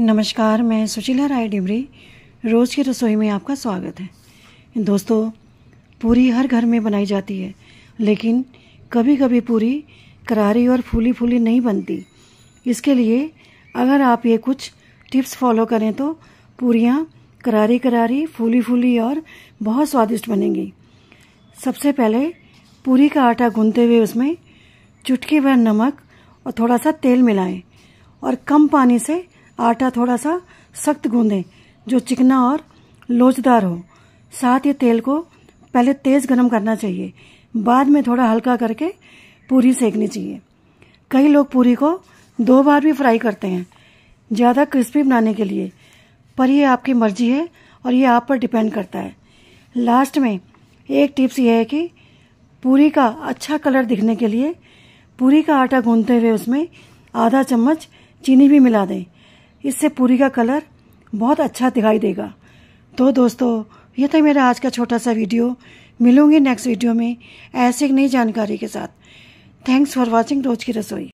नमस्कार मैं सुशीला राय डिमरी रोज़ की रसोई में आपका स्वागत है दोस्तों पूरी हर घर में बनाई जाती है लेकिन कभी कभी पूरी करारी और फूली फूली नहीं बनती इसके लिए अगर आप ये कुछ टिप्स फॉलो करें तो पूरियाँ करारी करारी फूली फूली और बहुत स्वादिष्ट बनेंगी सबसे पहले पूरी का आटा गूंधते हुए उसमें चुटकी भर नमक और थोड़ा सा तेल मिलाएं और कम पानी से आटा थोड़ा सा सख्त गूंदें जो चिकना और लोचदार हो साथ ही तेल को पहले तेज़ गर्म करना चाहिए बाद में थोड़ा हल्का करके पूरी सेकनी चाहिए कई लोग पूरी को दो बार भी फ्राई करते हैं ज़्यादा क्रिस्पी बनाने के लिए पर यह आपकी मर्जी है और ये आप पर डिपेंड करता है लास्ट में एक टिप्स ये है कि पूरी का अच्छा कलर दिखने के लिए पूरी का आटा गूंदते हुए उसमें आधा चम्मच चीनी भी मिला दें इससे पूरी का कलर बहुत अच्छा दिखाई देगा तो दोस्तों ये था मेरा आज का छोटा सा वीडियो मिलूंगी नेक्स्ट वीडियो में ऐसे एक नई जानकारी के साथ थैंक्स फॉर वॉचिंग रोज की रसोई